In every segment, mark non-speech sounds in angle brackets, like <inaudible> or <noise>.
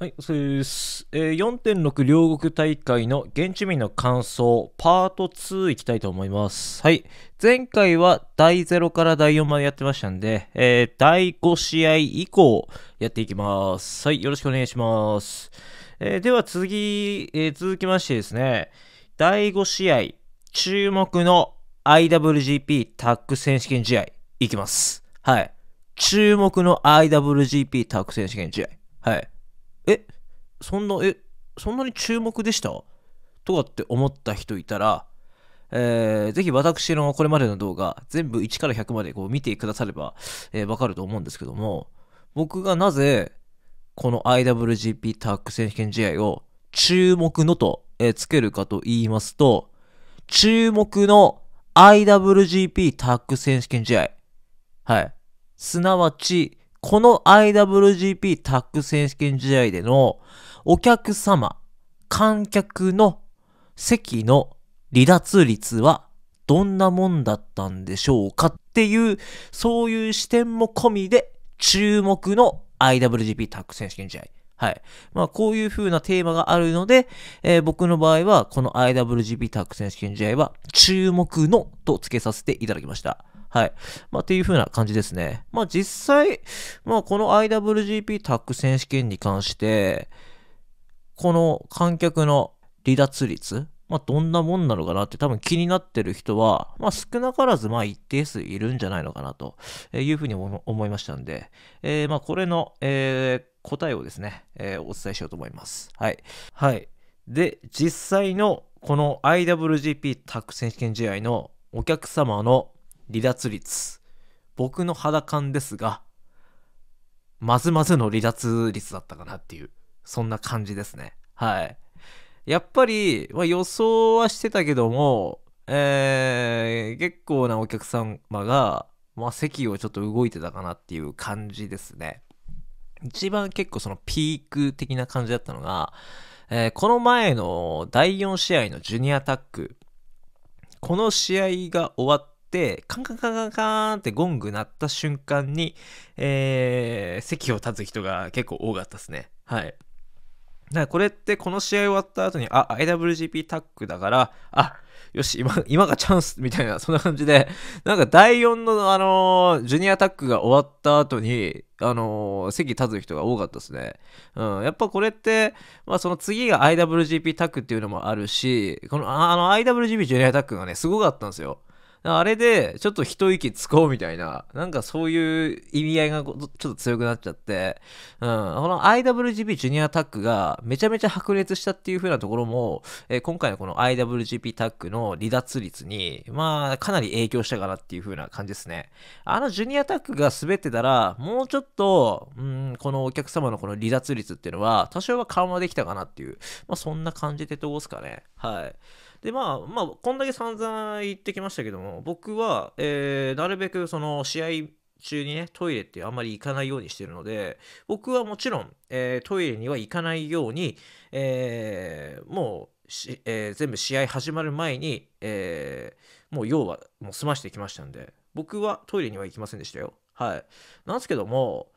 はい、そうです。えー、4.6両国大会の現地民の感想、パート2いきたいと思います。はい。前回は第0から第4までやってましたんで、えー、第5試合以降やっていきます。はい、よろしくお願いします。えー、では次、えー、続きましてですね、第5試合、注目の IWGP タック選手権試合いきます。はい。注目の IWGP タック選手権試合。はい。えそんなえそんなに注目でしたとかって思った人いたら、えー、ぜひ私のこれまでの動画全部1から100までこう見てくだされば、えー、わかると思うんですけども僕がなぜこの IWGP タッグ選手権試合を注目のと、えー、つけるかと言いますと注目の IWGP タッグ選手権試合はいすなわちこの IWGP タッグ選手権試合でのお客様、観客の席の離脱率はどんなもんだったんでしょうかっていう、そういう視点も込みで注目の IWGP タッグ選手権試合。はい。まあ、こういう風なテーマがあるので、えー、僕の場合は、この IWGP タッグ選手権試合は、注目のと付けさせていただきました。はい。まあ、っていう風な感じですね。まあ、実際、まあ、この IWGP タッグ選手権に関して、この観客の離脱率、まあ、どんなもんなのかなって多分気になってる人は、まあ、少なからず、まあ、一定数いるんじゃないのかなというふうに思いましたんで、えー、まあ、これの、えー、答えをですね、えー、お伝えしようと思います。はい。はい。で、実際のこの IWGP タッグ選手権試合のお客様の離脱率。僕の肌感ですが、まずまずの離脱率だったかなっていう、そんな感じですね。はい。やっぱり、まあ、予想はしてたけども、えー、結構なお客様が、まあ、席をちょっと動いてたかなっていう感じですね。一番結構そのピーク的な感じだったのが、えー、この前の第4試合のジュニアタック。この試合が終わっ、カンカンカンカンカンってゴング鳴った瞬間に、えー、席を立つ人が結構多かったですね。はい。だからこれってこの試合終わった後に、あ、IWGP タッグだから、あ、よし、今、今がチャンスみたいな、そんな感じで、なんか第4の、あのー、ジュニアタッグが終わった後に、あのー、席立つ人が多かったですね。うん、やっぱこれって、まあその次が IWGP タッグっていうのもあるし、この、あの IWGP ジュニアタッグがね、すごかったんですよ。あれで、ちょっと一息つこうみたいな、なんかそういう意味合いがちょっと強くなっちゃって、うん、この IWGP ジュニアタッグがめちゃめちゃ白熱したっていう風なところも、えー、今回のこの IWGP タッグの離脱率に、まあ、かなり影響したかなっていう風な感じですね。あのジュニアタッグが滑ってたら、もうちょっと、うん、このお客様のこの離脱率っていうのは、多少は緩和できたかなっていう、まあそんな感じでどうすかね。はい。でまあまあこんだけ散々言ってきましたけども僕は、えー、なるべくその試合中にねトイレってあんまり行かないようにしてるので僕はもちろん、えー、トイレには行かないように、えー、もうえー、全部試合始まる前に、えー、もう要はもう済ましてきましたんで僕はトイレには行きませんでしたよはいなんですけども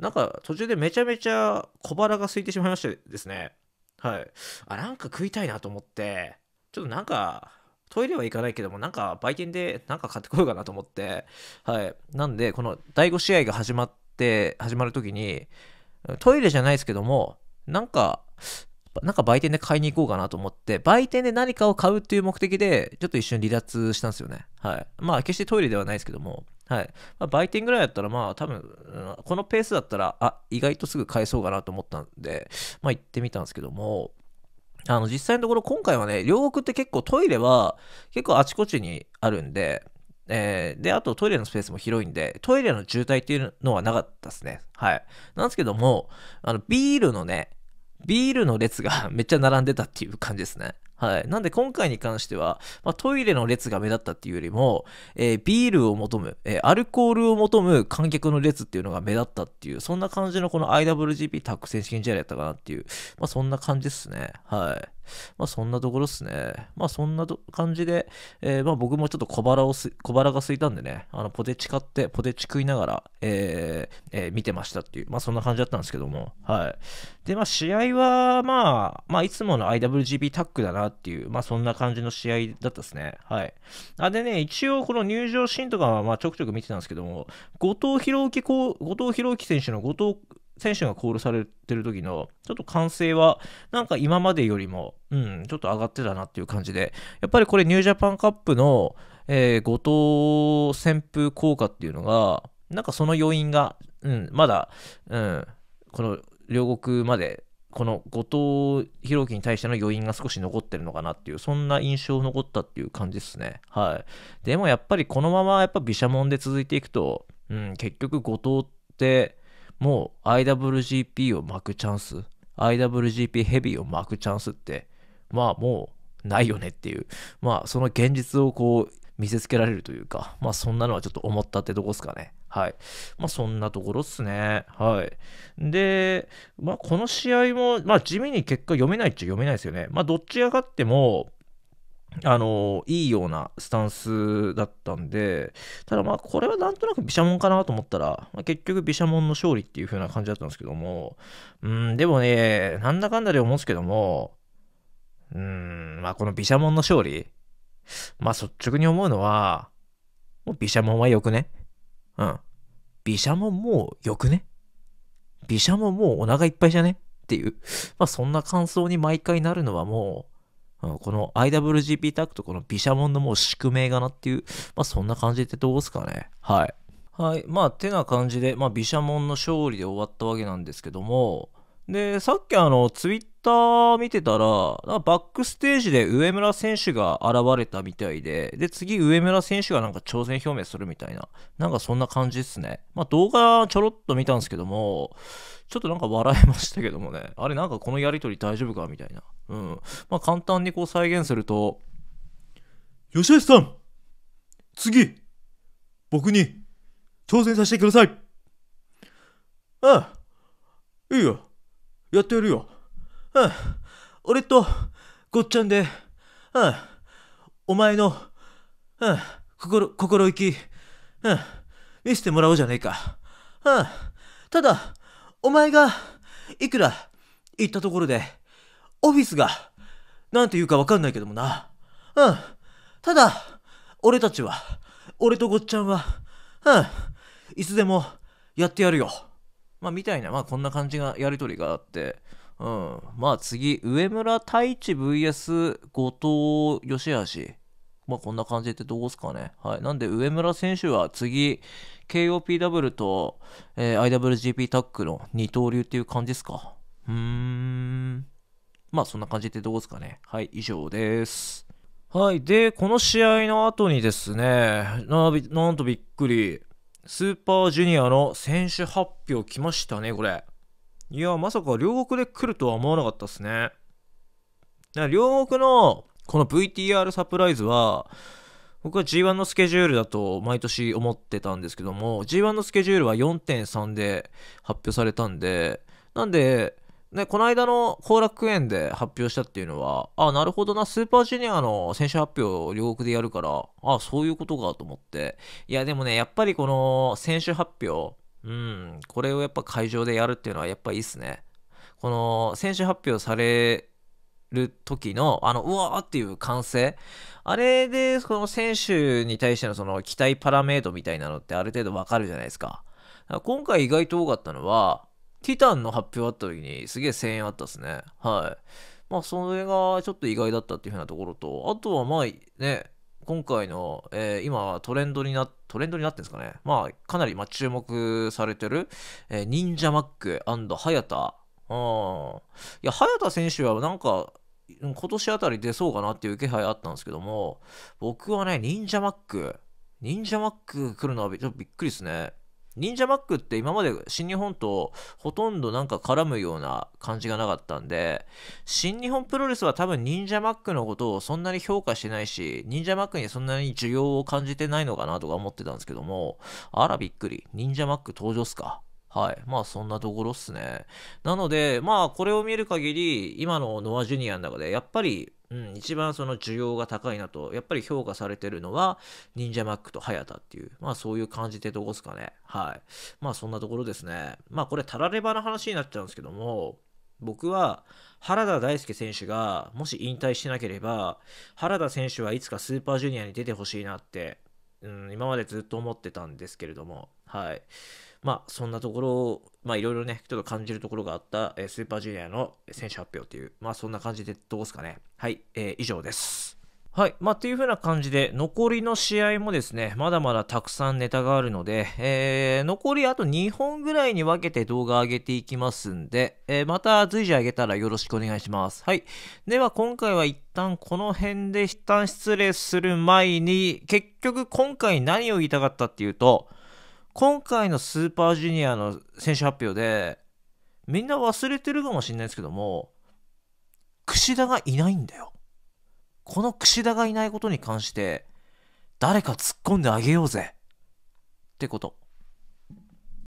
なんか途中でめちゃめちゃ小腹が空いてしまいましてですねはいあなんか食いたいなと思ってちょっとなんか、トイレは行かないけども、なんか売店でなんか買ってこようかなと思って、はい。なんで、この第5試合が始まって、始まるときに、トイレじゃないですけども、なんか、なんか売店で買いに行こうかなと思って、売店で何かを買うっていう目的で、ちょっと一瞬離脱したんですよね。はい。まあ、決してトイレではないですけども、はい。まあ、売店ぐらいだったら、まあ、多分、このペースだったら、あ、意外とすぐ買えそうかなと思ったんで、まあ、行ってみたんですけども、あの、実際のところ今回はね、両国って結構トイレは結構あちこちにあるんで、えー、で、あとトイレのスペースも広いんで、トイレの渋滞っていうのはなかったですね。はい。なんですけども、あの、ビールのね、ビールの列が <laughs> めっちゃ並んでたっていう感じですね。はい。なんで今回に関しては、まあ、トイレの列が目立ったっていうよりも、えー、ビールを求む、えー、アルコールを求む観客の列っていうのが目立ったっていう、そんな感じのこの IWGP タッグ選手権試合だったかなっていう、まあそんな感じですね。はい。まあそんなところっすね。まあそんな感じで、えー、まあ僕もちょっと小腹を小腹が空いたんでね、あのポテチ買ってポテチ食いながら、えー、えー、見てましたっていう、まあそんな感じだったんですけども、はい。で、まあ試合は、まあ、まあいつもの IWGP タッグだなっていう、まあそんな感じの試合だったですね。はい。あ、でね、一応この入場シーンとかはまあちょくちょく見てたんですけども、後藤弘樹、後藤弘樹選手の後藤選手がコールされてる時の、ちょっと歓声は、なんか今までよりも、うん、ちょっと上がってたなっていう感じで、やっぱりこれニュージャパンカップの、えー、後藤旋風効果っていうのが、なんかその余韻が、うん、まだ、うん、この両国まで、この後藤弘樹に対しての余韻が少し残ってるのかなっていう、そんな印象残ったっていう感じですね。はい。でもやっぱりこのまま、やっぱ毘沙門で続いていくと、うん、結局後藤って、もう IWGP を巻くチャンス、IWGP ヘビーを巻くチャンスって、まあもうないよねっていう、まあその現実をこう見せつけられるというか、まあそんなのはちょっと思ったってとこですかね。はい。まあそんなところっすね。はい。で、まあこの試合も、まあ地味に結果読めないっちゃ読めないですよね。まあどっちが勝っても、あの、いいようなスタンスだったんで、ただまあ、これはなんとなく毘沙門かなと思ったら、まあ、結局毘沙門の勝利っていう風な感じだったんですけども、うん、でもね、なんだかんだで思うんですけども、うん、まあこの毘沙門の勝利、まあ率直に思うのは、もう毘沙門はよくね。うん。毘沙門もうよくね。毘沙門もうお腹いっぱいじゃねっていう、まあそんな感想に毎回なるのはもう、この IWGP タックとこの毘沙門のもう宿命がなっていう、まあそんな感じでどうですかね。はい。はい。まあてな感じで、まあ毘沙門の勝利で終わったわけなんですけども、で、さっきあの、ツイッター見てたら、バックステージで上村選手が現れたみたいで、で、次上村選手がなんか挑戦表明するみたいな、なんかそんな感じですね。まあ動画ちょろっと見たんですけども、ちょっとなんか笑えましたけどもね、あれなんかこのやりとり大丈夫かみたいな。うん。まあ、簡単にこう再現すると、吉橋さん次僕に挑戦させてくださいああ、いいよ。やってやるよ。ああ、俺とごっちゃんで、ああ、お前の、ああ、心、心意気、ああ、見せてもらおうじゃねえか。ああ、ただ、お前が、いくら、言ったところで、オフィスが、なんて言うかわかんないけどもな。うん。ただ、俺たちは、俺とごっちゃんは、うん。いつでも、やってやるよ。まあ、みたいな、まあ、こんな感じが、やりとりがあって、うん。まあ、次、上村太一 VS 後藤義橋。まあ、こんな感じってどうすかね。はい。なんで、上村選手は次、KOPW と、えー、IWGP タッグの二刀流っていう感じですか。うーん。まあそんな感じでどうですかね。はい、以上です。はい、で、この試合の後にですね、なんとびっくり、スーパージュニアの選手発表来ましたね、これ。いや、まさか両国で来るとは思わなかったですね。両国のこの VTR サプライズは、僕は G1 のスケジュールだと毎年思ってたんですけども、G1 のスケジュールは4.3で発表されたんで、なんで、ね、この間の後楽園で発表したっていうのは、あ、なるほどな、スーパージュニアの選手発表を両国でやるから、あ、そういうことかと思って。いや、でもね、やっぱりこの選手発表、うん、これをやっぱ会場でやるっていうのはやっぱいいっすね。この選手発表される時のあのうわーっていう歓声あれでその選手に対してのその期待パラメートみたいなのってある程度わかるじゃないですか今回意外と多かったのはティタンの発表あった時にすげえ声援あったっすね。はい。まあ、それがちょっと意外だったっていうふうなところと、あとはまあ、ね、今回の、えー、今トレンドにな、トレンドになってんですかね。まあ、かなりま注目されてる、えー、忍者マック早田。うん。いや、早田選手はなんか、今年あたり出そうかなっていう気配あったんですけども、僕はね、忍者マック、忍者マック来るのはちょっとびっくりですね。忍者マックって今まで新日本とほとんどなんか絡むような感じがなかったんで、新日本プロレスは多分忍者マックのことをそんなに評価してないし、忍者マックにそんなに需要を感じてないのかなとか思ってたんですけども、あらびっくり。忍者マック登場っすか。はい。まあそんなところっすね。なので、まあこれを見る限り、今のノアジュニアの中で、やっぱりうん、一番その需要が高いなと、やっぱり評価されてるのは、忍者マックと早田っていう、まあそういう感じでどこですかね。はい。まあそんなところですね。まあこれ、たらればの話になっちゃうんですけども、僕は原田大輔選手がもし引退しなければ、原田選手はいつかスーパージュニアに出てほしいなって、うん、今までずっと思ってたんですけれども、はい。まあ、そんなところを、まあ、いろいろね、ちょっと感じるところがあった、えー、スーパージュニアの選手発表という、まあ、そんな感じでどうですかね。はい、えー、以上です。はい。まあ、というふうな感じで、残りの試合もですね、まだまだたくさんネタがあるので、えー、残りあと2本ぐらいに分けて動画上げていきますんで、えー、また随時上げたらよろしくお願いします。はい。では、今回は一旦この辺で一旦失礼する前に、結局今回何を言いたかったっていうと、今回のスーパージュニアの選手発表で、みんな忘れてるかもしれないですけども、櫛田がいないんだよ。この櫛田がいないことに関して、誰か突っ込んであげようぜ。ってこと。